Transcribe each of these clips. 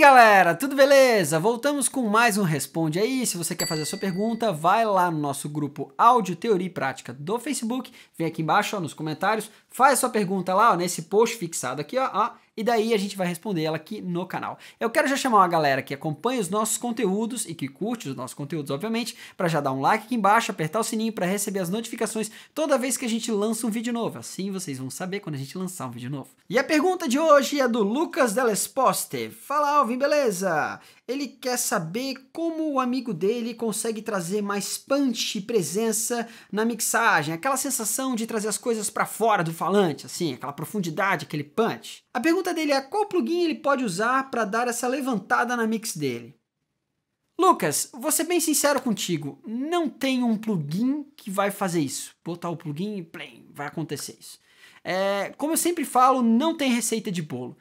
galera, tudo beleza? Voltamos com mais um Responde aí. Se você quer fazer a sua pergunta, vai lá no nosso grupo Áudio Teoria e Prática do Facebook, vem aqui embaixo ó, nos comentários, faz a sua pergunta lá ó, nesse post fixado aqui, ó, ó e daí a gente vai responder ela aqui no canal. Eu quero já chamar uma galera que acompanha os nossos conteúdos e que curte os nossos conteúdos, obviamente, para já dar um like aqui embaixo, apertar o sininho para receber as notificações toda vez que a gente lança um vídeo novo. Assim vocês vão saber quando a gente lançar um vídeo novo. E a pergunta de hoje é do Lucas Delesposte. Fala Alvin, beleza? Ele quer saber como o amigo dele consegue trazer mais punch e presença na mixagem, aquela sensação de trazer as coisas para fora do falante, assim, aquela profundidade, aquele punch. A pergunta pergunta dele é qual plugin ele pode usar para dar essa levantada na mix dele. Lucas, vou ser bem sincero contigo, não tem um plugin que vai fazer isso. Botar o plugin e play, vai acontecer isso. É, como eu sempre falo, não tem receita de bolo.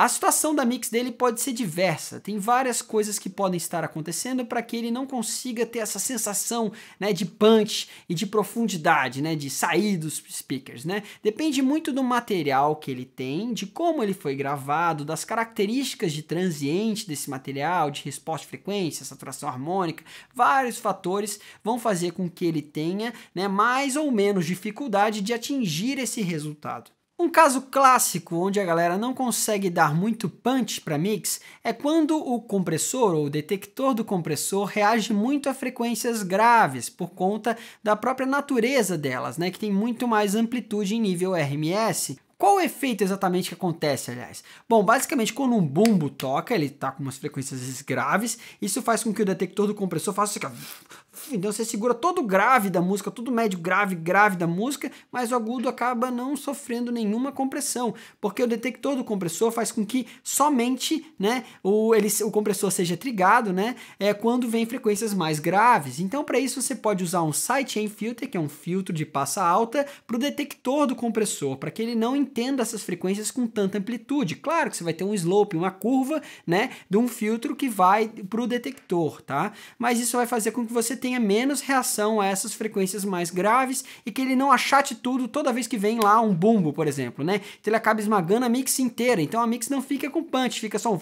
A situação da mix dele pode ser diversa, tem várias coisas que podem estar acontecendo para que ele não consiga ter essa sensação né, de punch e de profundidade, né, de sair dos speakers. Né? Depende muito do material que ele tem, de como ele foi gravado, das características de transiente desse material, de resposta de frequência, saturação harmônica, vários fatores vão fazer com que ele tenha né, mais ou menos dificuldade de atingir esse resultado. Um caso clássico onde a galera não consegue dar muito punch para mix é quando o compressor ou o detector do compressor reage muito a frequências graves por conta da própria natureza delas, né, que tem muito mais amplitude em nível RMS. Qual o efeito exatamente que acontece, aliás? Bom, basicamente quando um bumbo toca, ele está com umas frequências graves, isso faz com que o detector do compressor faça isso assim, aqui. Então você segura todo o grave da música, todo o médio grave, grave da música, mas o agudo acaba não sofrendo nenhuma compressão, porque o detector do compressor faz com que somente né, o, ele, o compressor seja trigado né, é, quando vem frequências mais graves. Então, para isso, você pode usar um sidechain filter, que é um filtro de passa alta, para o detector do compressor, para que ele não entenda essas frequências com tanta amplitude. Claro que você vai ter um slope, uma curva né, de um filtro que vai para o detector, tá? Mas isso vai fazer com que você tenha tenha menos reação a essas frequências mais graves e que ele não achate tudo toda vez que vem lá um bumbo, por exemplo, né? Então ele acaba esmagando a mix inteira, então a mix não fica com punch, fica só um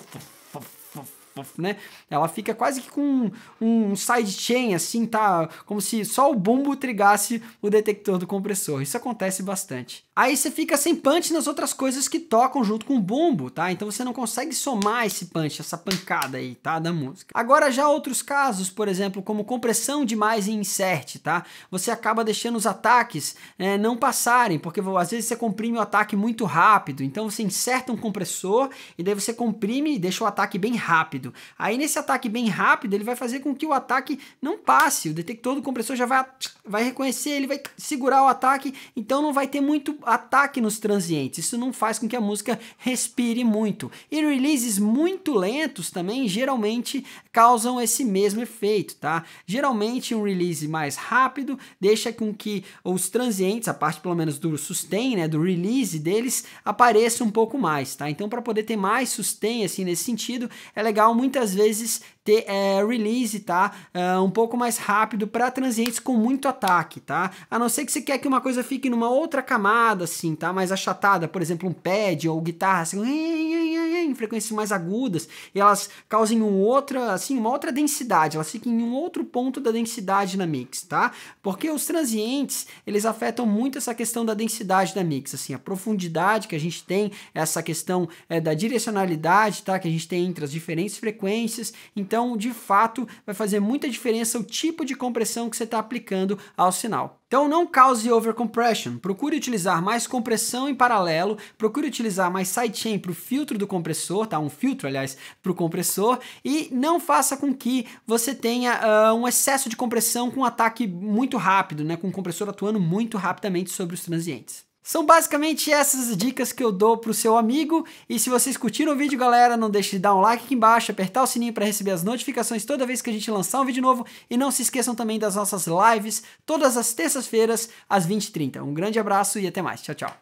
né? Ela fica quase que com um sidechain, assim, tá? Como se só o bumbo trigasse o detector do compressor. Isso acontece bastante. Aí você fica sem punch nas outras coisas que tocam junto com o bumbo, tá? Então você não consegue somar esse punch, essa pancada aí, tá? Da música. Agora já outros casos, por exemplo, como compressão demais em insert, tá? Você acaba deixando os ataques é, não passarem, porque às vezes você comprime o ataque muito rápido. Então você inserta um compressor e daí você comprime e deixa o ataque bem rápido rápido. Aí nesse ataque bem rápido, ele vai fazer com que o ataque não passe. O detector do compressor já vai, vai reconhecer, ele vai segurar o ataque, então não vai ter muito ataque nos transientes. Isso não faz com que a música respire muito. E releases muito lentos também geralmente causam esse mesmo efeito, tá? Geralmente um release mais rápido deixa com que os transientes, a parte pelo menos do sustain, né, do release deles, apareça um pouco mais, tá? Então para poder ter mais sustain assim nesse sentido, é legal muitas vezes ter é, release, tá? É, um pouco mais rápido para transientes com muito ataque, tá? A não ser que você quer que uma coisa fique numa outra camada, assim, tá? Mais achatada, por exemplo, um pad ou guitarra, assim, em frequências mais agudas e elas causem um outra, assim, uma outra densidade, elas fiquem em um outro ponto da densidade na mix, tá? Porque os transientes, eles afetam muito essa questão da densidade da mix, assim, a profundidade que a gente tem, essa questão é, da direcionalidade, tá, que a gente tem entre as diferentes frequências. Então, de fato, vai fazer muita diferença o tipo de compressão que você está aplicando ao sinal. Então não cause overcompression, procure utilizar mais compressão em paralelo, procure utilizar mais sidechain para o filtro do compressor, tá? um filtro, aliás, para o compressor, e não faça com que você tenha uh, um excesso de compressão com um ataque muito rápido, né? com o compressor atuando muito rapidamente sobre os transientes. São basicamente essas dicas que eu dou para o seu amigo. E se vocês curtiram o vídeo, galera, não deixe de dar um like aqui embaixo, apertar o sininho para receber as notificações toda vez que a gente lançar um vídeo novo. E não se esqueçam também das nossas lives todas as terças-feiras às 20h30. Um grande abraço e até mais. Tchau, tchau.